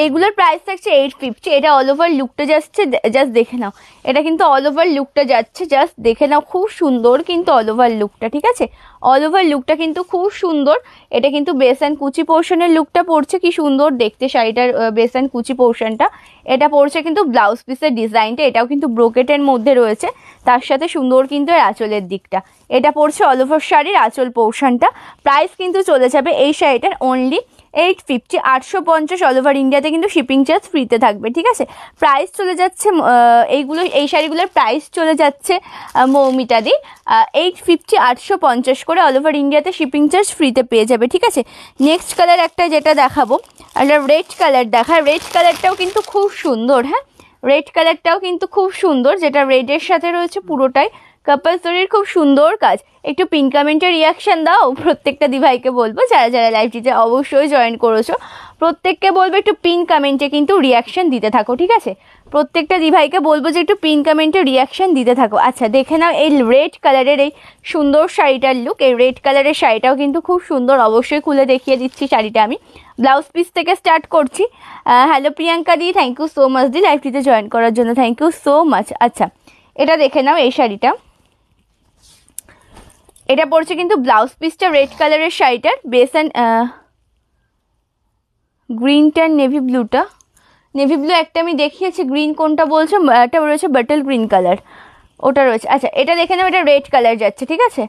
এগুলোর প্রাইস থাকছে এইট ফিফটি এটা অল ওভার লুকটা যাচ্ছে জাস্ট দেখে নাও এটা কিন্তু অল ওভার লুকটা যাচ্ছে জাস্ট দেখে নাও খুব সুন্দর কিন্তু অল ওভার লুকটা ঠিক আছে অল ওভার লুকটা কিন্তু খুব সুন্দর এটা কিন্তু বেস অ্যান্ড কুচি পোর্শনের লুকটা পড়ছে কি সুন্দর দেখতে শাড়িটার বেস অ্যান্ড কুচি পোর্শনটা এটা পড়ছে কিন্তু ব্লাউজ পিসের ডিজাইনটা এটাও কিন্তু ব্রোকেটের মধ্যে রয়েছে তার সাথে সুন্দর কিন্তু এর আঁচলের দিকটা এটা পড়ছে অল ওভার শাড়ির আঁচল পোর্শনটা প্রাইস কিন্তু চলে যাবে এই শাড়িটার অনলি এইট ফিফটি আটশো পঞ্চাশ অল ওভার ইন্ডিয়াতে কিন্তু শিপিং চার্জ ফ্রিতে থাকবে ঠিক আছে প্রাইস চলে যাচ্ছে এইগুলো এই শাড়িগুলোর প্রাইস চলে যাচ্ছে মৌমিতাদি এইট ফিফটি আটশো পঞ্চাশ করে অল ওভার ইন্ডিয়াতে শিপিং চার্জ ফ্রিতে পেয়ে যাবে ঠিক আছে নেক্সট কালার একটা যেটা দেখাবো একটা রেড কালার দেখা রেড কালারটাও কিন্তু খুব সুন্দর হ্যাঁ রেড কালারটাও কিন্তু খুব সুন্দর যেটা রেডের সাথে রয়েছে পুরোটাই তৈরির খুব সুন্দর কাজ একটু পিঙ্ক কামেন্টের রিয়াকশান দাও প্রত্যেকটা দিভাইকে বলবো যারা যারা লাইভটিতে অবশ্যই জয়েন করেছো প্রত্যেককে বলবো একটু পিন কমেন্টে কিন্তু রিয়াকশান দিতে থাকো ঠিক আছে প্রত্যেকটা দিভাইকে বলবো যে একটু পিন কমেন্টে রিয়াকশান দিতে থাকো আচ্ছা দেখে নাও এই রেড কালারের এই সুন্দর শাড়িটার লুক এই রেড কালারের শাড়িটাও কিন্তু খুব সুন্দর অবশ্যই খুলে দেখিয়ে দিচ্ছি শাড়িটা আমি ব্লাউজ পিস থেকে স্টার্ট করছি হ্যালো প্রিয়াঙ্কা দি থ্যাংক ইউ সো মাচ দি লাইভটিতে জয়েন করার জন্য থ্যাংক ইউ সো মাচ আচ্ছা এটা দেখে নাও এই শাড়িটা এটা পড়ছে কিন্তু ব্লাউজ পিসটা রেড কালারের শাড়িটার বেস অ্যান্ড গ্রিনটা নেভি ব্লুটা নেভি ব্লু একটা আমি দেখিয়েছি গ্রিন কোনটা বলছো একটা রয়েছে বাটল গ্রিন কালার ওটা রয়েছে আচ্ছা এটা দেখে নেবো এটা রেড কালার যাচ্ছে ঠিক আছে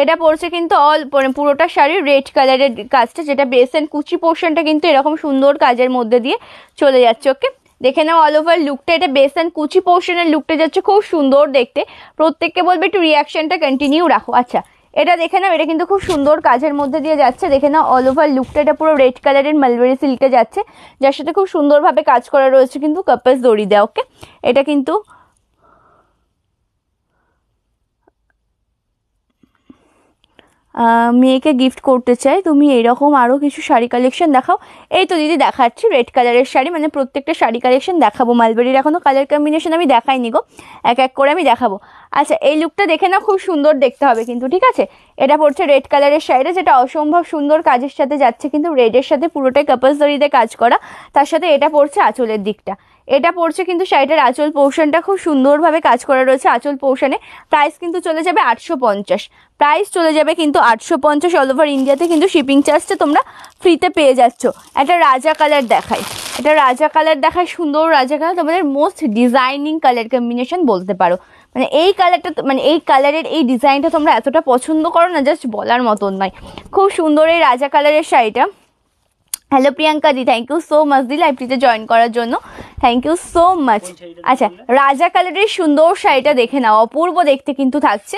এটা পড়ছে কিন্তু অল মানে পুরোটা শাড়ি রেড কালারের কাজটা যেটা বেস অ্যান্ড কুচি পোর্শনটা কিন্তু এরকম সুন্দর কাজের মধ্যে দিয়ে চলে যাচ্ছে ওকে দেখে নাও অল ওভার লুকটা এটা বেস অ্যান্ড কুচি পোর্শনের লুকটা যাচ্ছে খুব সুন্দর দেখতে প্রত্যেককে বলবে একটু রিয়াকশানটা কন্টিনিউ রাখো আচ্ছা এটা দেখে নাও এটা কিন্তু খুব সুন্দর কাজের মধ্যে দিয়ে যাচ্ছে দেখে নাও অল ওভার লুকটা এটা পুরো রেড কালারের মালবেরি সিল্কে যাচ্ছে যার সাথে খুব সুন্দরভাবে কাজ করা রয়েছে কিন্তু কাপেস দড়ি দেওয়া ওকে এটা কিন্তু মেয়েকে গিফট করতে চাই তুমি এরকম আরও কিছু শাড়ি কালেকশন দেখাও এই তো দিদি দেখাচ্ছি রেড কালারের শাড়ি মানে প্রত্যেকটা শাড়ি কালেকশন দেখাবো মালবেরির এখনও কালার কম্বিনেশন আমি দেখাইনি গো এক এক করে আমি দেখাবো আচ্ছা এই লুকটা দেখে না খুব সুন্দর দেখতে হবে কিন্তু ঠিক আছে এটা পড়ছে রেড কালারের শাড়িটা যেটা অসম্ভব সুন্দর কাজের সাথে যাচ্ছে কিন্তু রেডের সাথে পুরোটাই কাপলস দড়িতে কাজ করা তার সাথে এটা পড়ছে আঁচলের দিকটা এটা পড়ছে কিন্তু শাড়িটার আঁচল পোর্শনটা খুব সুন্দরভাবে কাজ করা রয়েছে আঁচল পোর্শনে প্রাইস কিন্তু চলে যাবে আটশো পঞ্চাশ প্রাইস চলে যাবে কিন্তু আটশো পঞ্চাশ অল ওভার ইন্ডিয়াতে কিন্তু শিপিং চার্জটা তোমরা ফ্রিতে পেয়ে যাচ্ছ এটা রাজা কালার দেখায় এটা রাজা কালার দেখায় সুন্দর রাজা কালার তোমাদের মোস্ট ডিজাইনিং কালার কম্বিনেশন বলতে পারো মানে এই কালারটা মানে এই কালারের এই ডিজাইনটা তোমরা এতটা পছন্দ করো না জাস্ট বলার মতন নয় খুব সুন্দর এই রাজা কালারের শাড়িটা হ্যালো প্রিয়াঙ্কা দি থ্যাংক ইউ সো মাচ দি লাইব্রেরিতে জয়েন করার জন্য থ্যাংক ইউ সো মাচ আচ্ছা রাজা কালারের সুন্দর শাড়িটা দেখে নাও অপূর্ব দেখতে কিন্তু থাকছে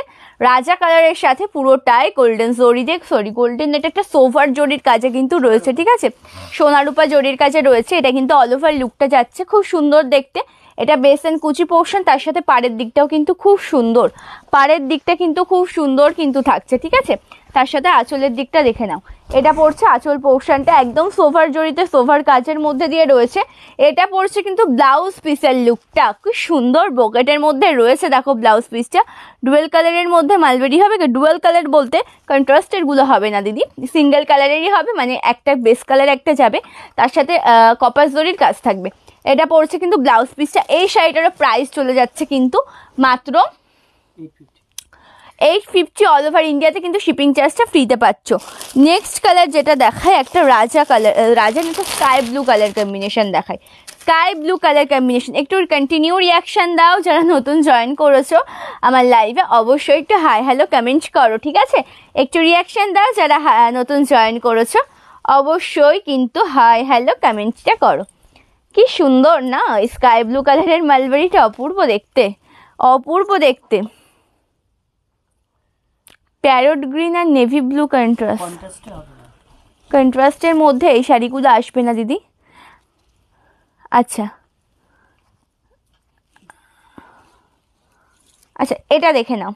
রাজা কালারের সাথে পুরোটাই গোল্ডেন জরি দেখ সরি গোল্ডেন এটা একটা সোভার জরির কাজে কিন্তু রয়েছে ঠিক আছে সোনারূপা জরির কাজে রয়েছে এটা কিন্তু অল ওভার লুকটা যাচ্ছে খুব সুন্দর দেখতে এটা বেস অ্যান্ড কুচি পোর্শন তার সাথে পাড়ের দিকটাও কিন্তু খুব সুন্দর পাড়ের দিকটা কিন্তু খুব সুন্দর কিন্তু থাকছে ঠিক আছে তার সাথে আঁচলের দিকটা দেখে নাও এটা পড়ছে আঁচল পোর্শনটা একদম সোভার জড়িতে সোভার কাজের মধ্যে দিয়ে রয়েছে এটা পড়ছে কিন্তু ব্লাউজ পিসের লুকটা খুব সুন্দর বকেটের মধ্যে রয়েছে দেখো ব্লাউজ পিসটা ডুয়েল কালারের মধ্যে মালবেরি হবে কি ডুয়েল কালার বলতে কন্ট্রাস্টেরগুলো হবে না দিদি সিঙ্গেল কালারেরই হবে মানে একটা বেস কালার একটা যাবে তার সাথে কপার জড়ির কাজ থাকবে এটা পড়ছে কিন্তু ব্লাউজ পিসটা এই শাড়িটারও প্রাইস চলে যাচ্ছে কিন্তু মাত্র এইট ফিফটি অল ওভার ইন্ডিয়াতে কিন্তু শিপিং চার্জটা ফ্রিতে পাচ্ছ নেক্সট কালার যেটা দেখায় একটা রাজা কালার রাজা না স্কাই ব্লু কালার কম্বিনেশন দেখায় স্কাই ব্লু কালার কম্বিনেশন একটু কন্টিনিউ রিয়াকশান দাও যারা নতুন জয়েন করেছো আমার লাইভে অবশ্যই একটু হাই হ্যালো কমেন্ট করো ঠিক আছে একটু রিয়াকশান দাও যারা নতুন জয়েন করেছো অবশ্যই কিন্তু হাই হ্যালো কমেন্টটা করো কি সুন্দর না স্কাই ব্লু কালারের মালবাড়িটা অপূর্ব দেখতে অপূর্ব দেখতে প্যারট গ্রিন আর নেভি ব্লু কন্ট্রাস্ট কন্ট্রাস্টের মধ্যে এই শাড়িগুলো আসবে না দিদি আচ্ছা আচ্ছা এটা দেখে নাও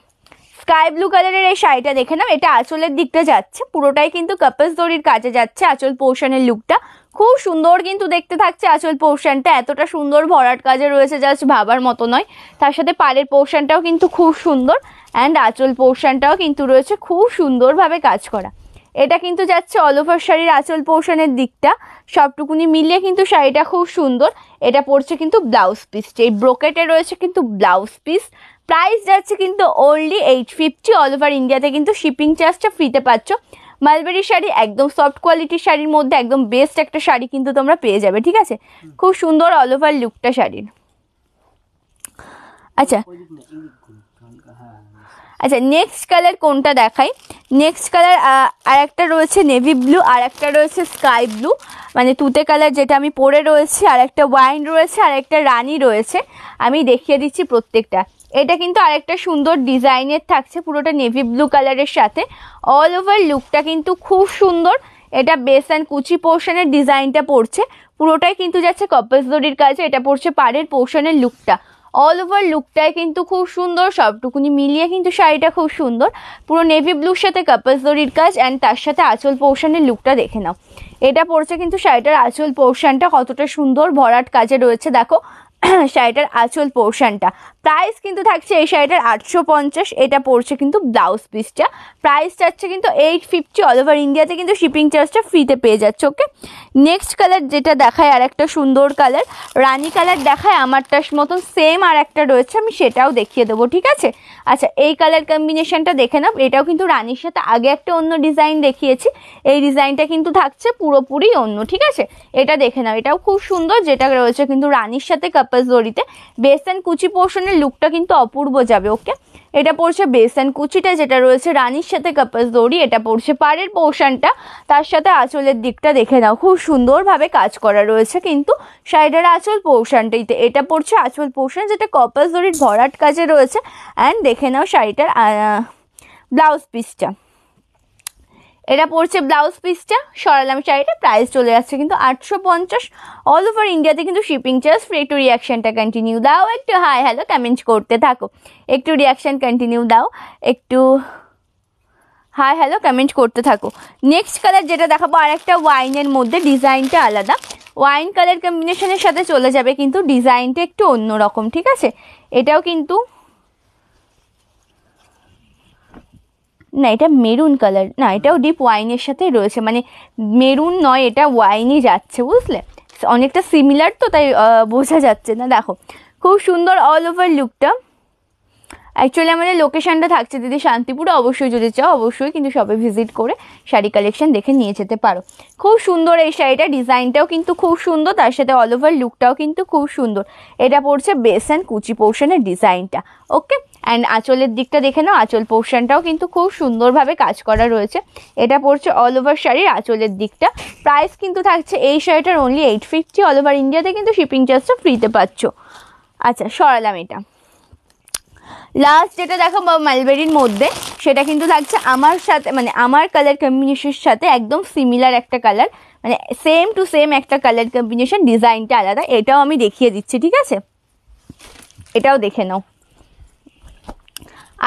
স্কাই ব্লু কালারের এই শাড়িটা দেখে নাও এটা আঁচলের দিকটা যাচ্ছে পুরোটাই কিন্তু কাপলস দড়ির কাজে যাচ্ছে আঁচল পোর্শনের লুকটা খুব সুন্দর কিন্তু দেখতে থাকছে আঁচল পোর্শনটা এতটা সুন্দর ভরাট কাজে রয়েছে জাস্ট ভাবার মতো নয় তার সাথে পাড়ের পোর্শনটাও কিন্তু খুব সুন্দর অ্যান্ড আঁচল পোর্শনটাও কিন্তু রয়েছে খুব সুন্দরভাবে কাজ করা এটা কিন্তু যাচ্ছে অল ওভার শাড়ির আঁচল পোর্শনের দিকটা সবটুকুনি মিলিয়ে কিন্তু শাড়িটা খুব সুন্দর এটা পড়ছে কিন্তু ব্লাউজ পিস এই ব্রোকেটে রয়েছে কিন্তু ব্লাউজ পিস প্রাইস যাচ্ছে কিন্তু only eight fifty all over ইন্ডিয়াতে কিন্তু শিপিং চার্জটা ফ্রিতে পাচ্ছ মালবেরি শাড়ি একদম সফট কোয়ালিটির শাড়ির মধ্যে একদম বেস্ট একটা শাড়ি কিন্তু তোমরা পেয়ে যাবে ঠিক আছে খুব সুন্দর অল ওভার লুকটা শাড়ির আচ্ছা আচ্ছা নেক্সট কালার কোনটা দেখাই নেক্সট কালার আর একটা রয়েছে নেভি ব্লু আর একটা রয়েছে স্কাই ব্লু মানে তুতে কালার যেটা আমি পরে রয়েছি আর একটা ওয়াইন রয়েছে আর একটা রানি রয়েছে আমি দেখিয়ে দিচ্ছি প্রত্যেকটা এটা কিন্তু আরেকটা সুন্দর ডিজাইনের থাকছে পুরোটা নেভি ব্লু কালারের সাথে অল ওভার লুকটা কিন্তু খুব সুন্দর এটা বেস অ্যান্ড কুচি পোর্শনের ডিজাইনটা পড়ছে পুরোটাই কিন্তু যাচ্ছে কপেস দড়ির কাজে এটা পড়ছে পাড়ের পোর্শনের লুকটা অল ওভার লুকটাই কিন্তু খুব সুন্দর সবটুকুনি মিলিয়ে কিন্তু শাড়িটা খুব সুন্দর পুরো নেভি ব্লুর সাথে কাপাস দড়ির কাজ অ্যান্ড তার সাথে আঁচল পোর্শনের লুকটা দেখে নাও এটা পড়ছে কিন্তু শাড়িটার আঁচল পোর্শনটা কতটা সুন্দর ভরাট কাজে রয়েছে দেখো শাড়িটার আঁচল পোর্শনটা প্রাইস কিন্তু থাকছে এই শাড়িটার আটশো পঞ্চাশ এটা পড়ছে কিন্তু ব্লাউজ পিসটা প্রাইস চাচ্ছে কিন্তু এইট ফিফটি অল ওভার ইন্ডিয়াতে কিন্তু শিপিং চার্জটা ফ্রিতে পেয়ে যাচ্ছে ওকে নেক্সট কালার যেটা দেখায় আর একটা সুন্দর কালার রানি কালার দেখায় আমারটার মতন সেম আর একটা রয়েছে আমি সেটাও দেখিয়ে দেবো ঠিক আছে আচ্ছা এই কালার কম্বিনেশনটা দেখে নাও এটাও কিন্তু রানির সাথে আগে একটা অন্য ডিজাইন দেখিয়েছি এই ডিজাইনটা কিন্তু থাকছে পুরোপুরি অন্য ঠিক আছে এটা দেখে নাও এটাও খুব সুন্দর যেটা রয়েছে কিন্তু রানির সাথে কাপাস দড়িতে বেসন কুচি পোর্শনের লুকটা কিন্তু অপূর্ব যাবে ওকে এটা পড়ছে বেসন কুচিটা যেটা রয়েছে রানির সাথে কাপাস দড়ি এটা পড়ছে পাড়ের পোর্শনটা তার সাথে আঁচলের দিকটা দেখে নাও খুব সুন্দরভাবে কাজ করা রয়েছে কিন্তু সাইডের আঁচল পোর্শনটাইতে এটা পড়ছে আঁচল পোর্শন যেটা কপাস দড়ির ভরাট কাজে রয়েছে অ্যান্ড দেখে নাও শাড়িটার ব্লাউজ পিসটা এটা পড়ছে ব্লাউজ পিসটা সরালাম শাড়িটা প্রাইস চলে যাচ্ছে কিন্তু আটশো পঞ্চাশ অল ওভার ইন্ডিয়াতে কিন্তু শিপিং চার্জ ফ্রি একটু রিয়াকশানটা কন্টিনিউ দাও একটু হাই হ্যালো কমেন্ট করতে থাকো একটু রিয়াকশান কন্টিনিউ দাও একটু হাই হ্যালো কমেন্ট করতে থাকো নেক্সট কালার যেটা দেখাবো আর একটা ওয়াইনের মধ্যে ডিজাইনটা আলাদা ওয়াইন কালার কম্বিনেশনের সাথে চলে যাবে কিন্তু ডিজাইনটা একটু অন্যরকম ঠিক আছে এটাও কিন্তু না এটা মেরুন কালার না এটাও ডিপ ওয়াইনের সাথে রয়েছে মানে মেরুন নয় এটা ওয়াইনই যাচ্ছে বুঝলে অনেকটা সিমিলার তো তাই বোঝা যাচ্ছে না দেখো খুব সুন্দর অল ওভার লুকটা অ্যাকচুয়ালি আমাদের লোকেশানটা থাকছে দিদি শান্তিপুরে অবশ্যই যদি চাও অবশ্যই কিন্তু সবে ভিজিট করে শাড়ি কালেকশন দেখে নিয়ে যেতে পারো খুব সুন্দর এই শাড়িটা ডিজাইনটাও কিন্তু খুব সুন্দর তার সাথে অল ওভার লুকটাও কিন্তু খুব সুন্দর এটা পড়ছে বেস অ্যান্ড কুচি পোর্শনের ডিজাইনটা ওকে অ্যান্ড আঁচলের দিকটা দেখে নাও আঁচল পোর্শনটাও কিন্তু খুব সুন্দরভাবে কাজ করা রয়েছে এটা পড়ছে অল ওভার শাড়ির আঁচলের দিকটা প্রাইস কিন্তু থাকছে এই শাড়িটার only eight fifty all over ইন্ডিয়াতে কিন্তু শিপিং চার্জটা ফ্রিতে পাচ্ছ আচ্ছা সরালাম এটা লাস্ট যেটা দেখো মালবেরির মধ্যে সেটা কিন্তু থাকছে আমার সাথে মানে আমার কালার কম্বিনেশনের সাথে একদম সিমিলার একটা কালার মানে সেম টু সেম একটা কালার কম্বিনেশন ডিজাইনটা আলাদা এটাও আমি দেখিয়ে দিচ্ছি ঠিক আছে এটাও দেখে নাও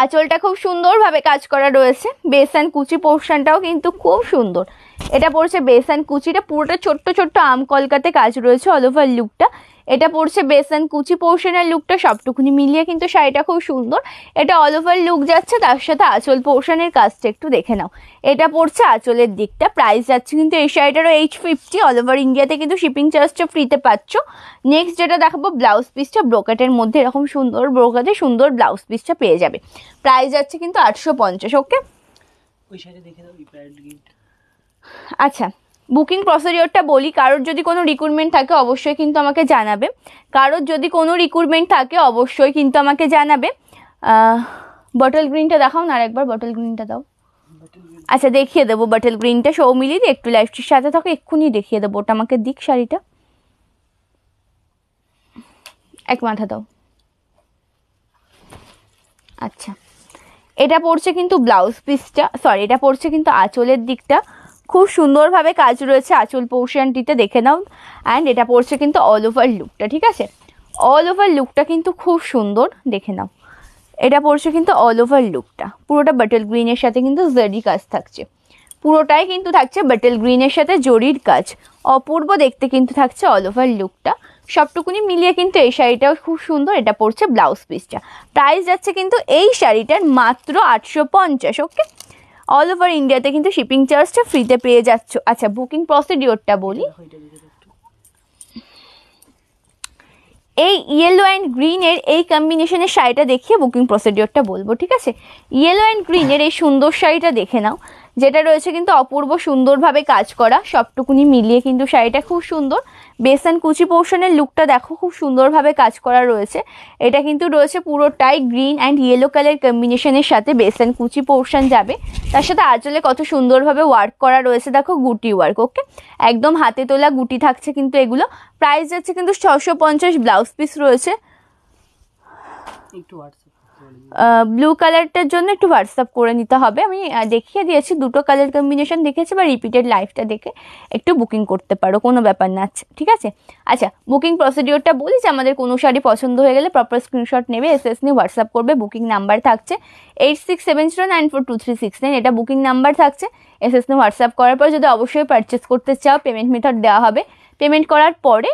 আঁচলটা খুব সুন্দরভাবে কাজ করা রয়েছে বেসন কুচি পোর্শনটাও কিন্তু খুব সুন্দর এটা পড়ছে বেসন কুচিটা পুরোটা ছোট্ট ছোট্ট আম কলকাতে কাজ রয়েছে অল ওভার লুকটা এটা পড়ছে বেসন কুচি পোর্শনের লুকটা সবটুকুনি মিলিয়ে কিন্তু শাড়িটা খুব সুন্দর এটা অল ওভার লুক যাচ্ছে তার সাথে আঁচল পোর্শনের কাজটা একটু দেখে নাও এটা পড়ছে আঁচলের দিকটা প্রাইস যাচ্ছে কিন্তু এই শাড়িটারও এইচ ফিফটি অল ওভার ইন্ডিয়াতে কিন্তু শিপিং চার্জটা ফ্রিতে পাচ্ছ নেক্সট যেটা দেখাবো ব্লাউজ পিসটা ব্রোকাটের মধ্যে এরকম সুন্দর ব্রোকাটে সুন্দর ব্লাউজ পিসটা পেয়ে যাবে প্রাইস যাচ্ছে কিন্তু আটশো পঞ্চাশ ওকে আচ্ছা বুকিং প্রসিডিওরটা বলি কারোর যদি কোনো রিক্রুটমেন্ট থাকে অবশ্যই কিন্তু আমাকে জানাবে কারোর যদি কোনো রিক্রুটমেন্ট থাকে অবশ্যই কিন্তু আমাকে জানাবে বটল গ্রিনটা দেখাও না আরেকবার বটল গ্রিনটা দাও আচ্ছা দেখিয়ে দেবো বটল গ্রিনটা সৌ দিই একটু লাইফটির সাথে থাকো এক্ষুনি দেখিয়ে দেবো ওটা আমাকে দিক শাড়িটা এক মাথা দাও আচ্ছা এটা পড়ছে কিন্তু ব্লাউজ পিসটা সরি এটা পড়ছে কিন্তু আঁচলের দিকটা খুব সুন্দরভাবে কাজ রয়েছে আঁচল পোর্শনটিতে দেখে নাও অ্যান্ড এটা পড়ছে কিন্তু অল ওভার লুকটা ঠিক আছে অল ওভার লুকটা কিন্তু খুব সুন্দর দেখে নাও এটা পড়ছে কিন্তু অল ওভার লুকটা পুরোটা বাটল গ্রিনের সাথে কিন্তু জরি কাজ থাকছে পুরোটাই কিন্তু থাকছে বাটল গ্রিনের সাথে জরির কাজ অপূর্ব দেখতে কিন্তু থাকছে অল ওভার লুকটা সবটুকুনি মিলিয়ে কিন্তু এই শাড়িটাও খুব সুন্দর এটা পড়ছে ব্লাউজ পিসটা প্রাইস যাচ্ছে কিন্তু এই শাড়িটার মাত্র আটশো পঞ্চাশ ওকে অল ওভার ইন্ডিয়াতে কিন্তু শিপিং চার্জটা ফ্রিতে পেয়ে যাচ্ছ আচ্ছা বুকিং প্রসিডিওরটা বলি এই ইয়েলো অ্যান্ড গ্রিনের এই কম্বিনেশনের শাড়িটা দেখিয়ে বুকিং প্রসিডিওরটা বলবো ঠিক আছে ইয়েলো অ্যান্ড গ্রিনের এই সুন্দর শাড়িটা দেখে নাও যেটা রয়েছে কিন্তু অপূর্ব সুন্দরভাবে কাজ করা সবটুকুনি মিলিয়ে কিন্তু শাড়িটা খুব সুন্দর বেসন কুচি পোর্শনের লুকটা দেখো খুব সুন্দরভাবে কাজ করা রয়েছে এটা কিন্তু রয়েছে পুরোটাই গ্রিন অ্যান্ড ইয়েলো কালার কম্বিনেশনের সাথে বেসন কুচি পোর্শন যাবে তার সাথে আঁচলে কত সুন্দরভাবে ওয়ার্ক করা রয়েছে দেখো গুটি ওয়ার্ক ওকে একদম হাতে তোলা গুটি থাকছে কিন্তু এগুলো প্রাইস যাচ্ছে কিন্তু ছশো পঞ্চাশ ব্লাউজ পিস রয়েছে একটু ব্লু কালারটার জন্য একটু হোয়াটসঅ্যাপ করে নিতে হবে আমি দেখিয়ে দিয়েছি দুটো কালার কম্বিনেশন দেখেছি বা রিপিটেড লাইফটা দেখে একটু বুকিং করতে পারো কোনো ব্যাপার না আছে আচ্ছা, ঠিক আছে আচ্ছা বুকিং প্রসিডিওরটা বলি যে আমাদের কোনো শাড়ি পছন্দ হয়ে গেলে প্রপার স্ক্রিনশট নেবে এস এস নিয়ে হোয়াটসঅ্যাপ করবে বুকিং নাম্বার থাকছে eight six seven zero nine four two three six nine এটা বুকিং নাম্বার থাকছে এস এস নিয়ে হোয়াটসঅ্যাপ করার পর যদি অবশ্যই পারচেস করতে চাও পেমেন্ট মেথড দেওয়া হবে পেমেন্ট করার পরে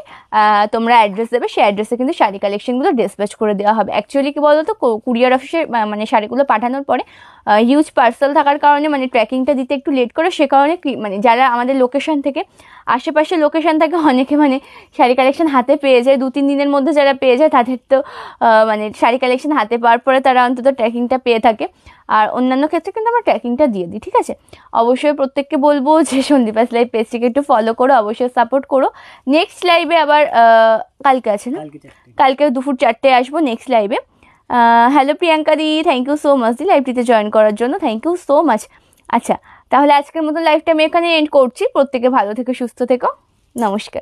তোমরা অ্যাড্রেস দেবে সেই অ্যাড্রেসে কিন্তু শাড়ি কালেকশনগুলো ডিসপ্যাচ করে দেওয়া হবে অ্যাকচুয়ালি কী বলতো কুরিয়ার অফিসে মানে শাড়িগুলো পাঠানোর পরে হিউজ পার্সেল থাকার কারণে মানে ট্র্যাকিংটা দিতে একটু লেট করে সে কারণে মানে যারা আমাদের লোকেশন থেকে আশেপাশে লোকেশন থাকে অনেকে মানে শাড়ি কালেকশন হাতে পেয়ে যায় দু তিন দিনের মধ্যে যারা পেয়ে যায় তাদের তো মানে শাড়ি কালেকশন হাতে পাওয়ার পরে তারা অন্তত ট্র্যাকিংটা পেয়ে থাকে আর অন্যান্য ক্ষেত্রে কিন্তু আমরা ট্র্যাকিংটা দিয়ে দিই ঠিক আছে অবশ্যই প্রত্যেককে বলবো যে সন্দীপাস লাইভ পেজটিকে একটু ফলো করো অবশ্যই সাপোর্ট করো নেক্সট লাইভে আবার কালকে আছে না কালকে দুপুর চারটে আসবো নেক্সট লাইভে হ্যালো প্রিয়াঙ্কা দি থ্যাংক ইউ সো মাচ দি লাইভটিতে জয়েন করার জন্য থ্যাংক ইউ সো মাচ আচ্ছা তাহলে আজকের মতো লাইফটা আমি এখানে এন্ড করছি প্রত্যেকে ভালো থেকো সুস্থ থেকো নমস্কার